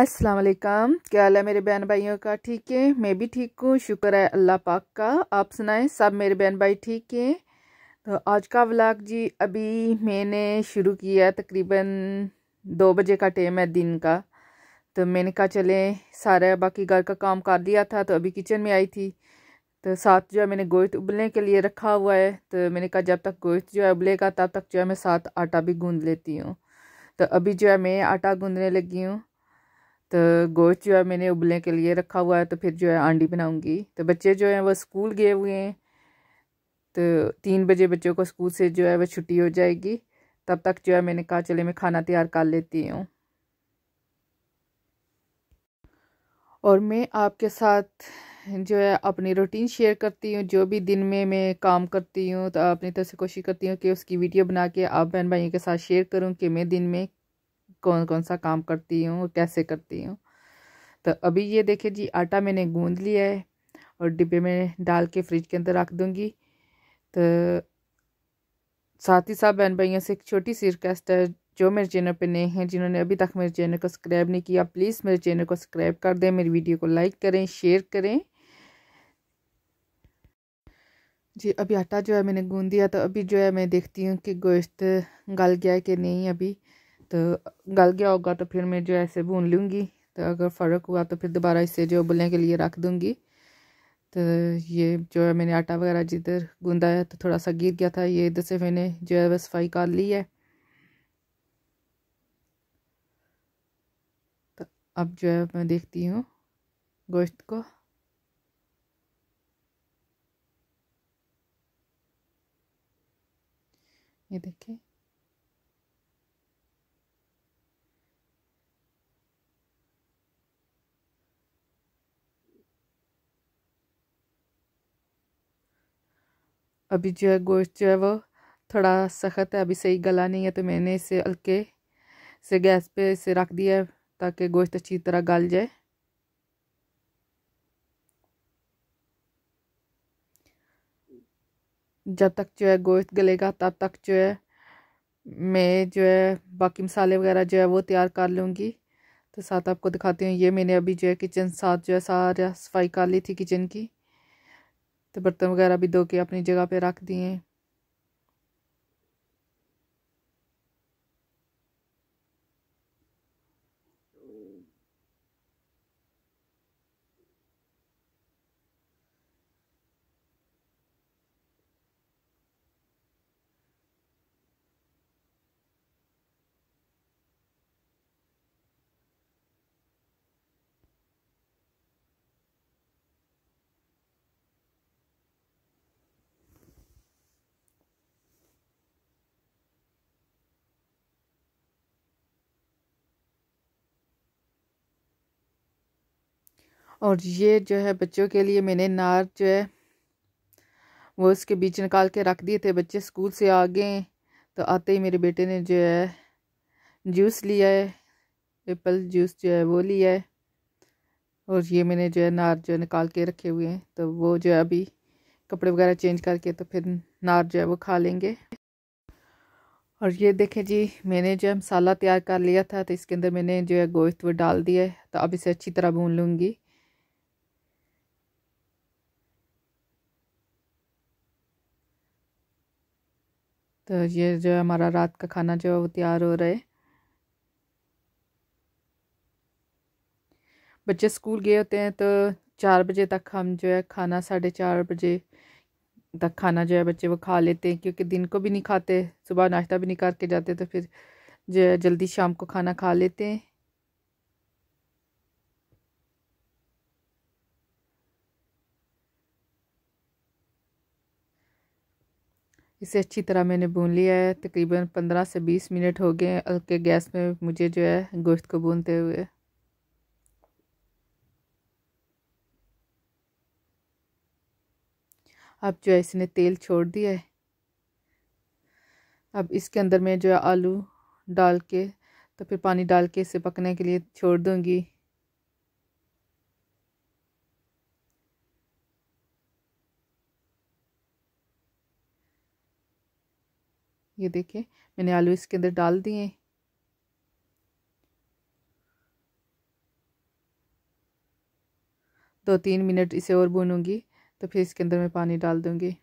अस्सलाम वालेकुम क्या हाल है मेरे बहन भाइयों का ठीक है मैं भी ठीक हूँ शुक्र है अल्लाह पाक का आप सुनाएं सब मेरे बहन भाई ठीक हैं तो आज का व्लॉग जी अभी मैंने शुरू किया तकरीबन दो बजे का टाइम है दिन का तो मैंने कहा चलें सारे बाकी घर का काम कर दिया था तो अभी किचन में आई थी तो साथ जो है मैंने गोश्त उबलने के लिए रखा हुआ है तो मैंने कहा जब तक गोश्त जो है उबलेगा तब तक जो है मैं साथ आटा भी गूँध लेती हूँ तो अभी जो है मैं आटा गूँधने लगी हूँ तो गोश्त जो है मैंने उबलने के लिए रखा हुआ है तो फिर जो है आंडी बनाऊंगी तो बच्चे जो हैं वो स्कूल गए हुए हैं तो तीन बजे बच्चों को स्कूल से जो है वह छुट्टी हो जाएगी तब तक जो है मैंने कहा चले मैं खाना तैयार कर लेती हूँ और मैं आपके साथ जो है अपनी रूटीन शेयर करती हूँ जो भी दिन में मैं काम करती हूँ तो अपनी तरह से कोशिश करती हूँ कि उसकी वीडियो बना के आप बहन भाइयों के साथ शेयर करूँ कि मैं दिन में कौन कौन सा काम करती हूँ कैसे करती हूँ तो अभी ये देखिए जी आटा मैंने गूंद लिया है और डिब्बे में डाल के फ्रिज के अंदर रख दूँगी तो साथ ही साथ बहन भाइयों से एक छोटी सी रिक्वेस्ट है जो मेरे चैनल पे नए हैं जिन्होंने अभी तक मेरे चैनल को सब्सक्राइब नहीं किया प्लीज़ मेरे चैनल को सब्सक्राइब कर दें मेरी वीडियो को लाइक करें शेयर करें जी अभी आटा जो है मैंने गूंद दिया तो अभी जो है मैं देखती हूँ कि गोश्त गल गया है कि नहीं अभी तो गल गया होगा तो फिर मैं जो ऐसे भून लूँगी तो अगर फ़र्क हुआ तो फिर दोबारा इसे जो उबलने के लिए रख दूँगी तो ये जो है मैंने आटा वगैरह जिधर गूँधा है तो थोड़ा सा गिर गया था ये इधर से मैंने जो है वह सफाई कर ली है तो अब जो है मैं देखती हूँ गोश्त को ये देखिए अभी जो है गोश्त जो है वो थोड़ा सख्त है अभी सही गला नहीं है तो मैंने इसे हल्के से गैस पे इसे रख दिया है ताकि गोश्त अच्छी तरह गल जाए जब तक जो है गोश्त गलेगा तब तक जो है मैं जो है बाकी मसाले वगैरह जो है वो तैयार कर लूँगी तो साथ आपको दिखाती हूँ ये मैंने अभी जो है किचन साथ जो है सारा सफाई कर ली थी किचन की तो बर्तन वगैरह भी धो के अपनी जगह पे रख दिए और ये जो है बच्चों के लिए मैंने नार जो है वो उसके बीच निकाल के रख दिए थे बच्चे स्कूल से आ गए तो आते ही मेरे बेटे ने जो है जूस लिया है एप्पल जूस जो है वो लिया है और ये मैंने जो है नार जो है निकाल के रखे हुए हैं तो वो जो है अभी कपड़े वगैरह चेंज करके तो फिर नार जो है वो खा लेंगे और ये देखें जी मैंने जो है मसाला तैयार कर लिया था तो इसके अंदर मैंने जो है गोश्त वो डाल दिया है तो अब इसे अच्छी तरह भून लूँगी तो ये जो है हमारा रात का खाना जो है वो तैयार हो रहा है बच्चे स्कूल गए होते हैं तो चार बजे तक हम जो है खाना साढ़े चार बजे तक खाना जो है बच्चे वो खा लेते हैं क्योंकि दिन को भी नहीं खाते सुबह नाश्ता भी नहीं करके जाते तो फिर जो है जल्दी शाम को खाना खा लेते हैं इसे अच्छी तरह मैंने भून लिया है तकरीबन पंद्रह से बीस मिनट हो गए हल्के गैस में मुझे जो है गोश्त को भूनते हुए अब जो है इसने तेल छोड़ दिया है अब इसके अंदर मैं जो है आलू डाल के तो फिर पानी डाल के इसे पकने के लिए छोड़ दूँगी ये देखें मैंने आलू इसके अंदर डाल दिए दो तीन मिनट इसे और भूनूंगी तो फिर इसके अंदर मैं पानी डाल दूंगी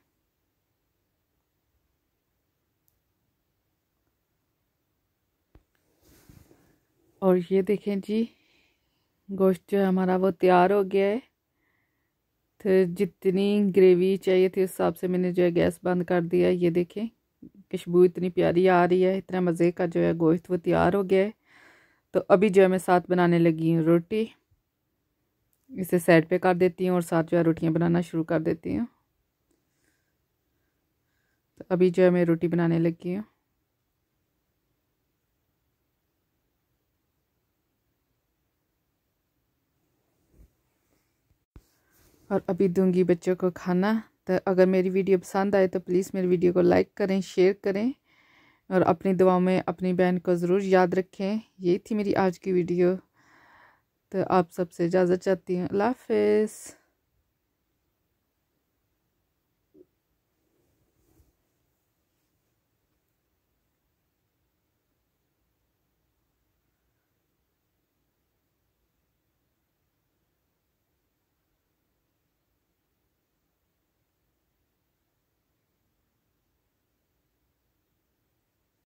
और ये देखें जी गोश्त जो है हमारा वो तैयार हो गया है तो जितनी ग्रेवी चाहिए थी उस हिसाब से मैंने जो है गैस बंद कर दिया ये देखें खुशबू इतनी प्यारी आ रही है इतना मज़े का जो है गोश्त वो तैयार हो गया है तो अभी जो है मैं साथ बनाने लगी हूँ रोटी इसे साइड पे कर देती हूँ और साथ जो है रोटियाँ बनाना शुरू कर देती हूँ तो अभी जो है मैं रोटी बनाने लगी हूँ और अभी दूंगी बच्चों को खाना तो अगर मेरी वीडियो पसंद आए तो प्लीज़ मेरी वीडियो को लाइक करें शेयर करें और अपनी दुआओं में अपनी बहन को ज़रूर याद रखें यही थी मेरी आज की वीडियो तो आप सबसे इजाज़त चाहती हूँ अल्लाह हाफिज़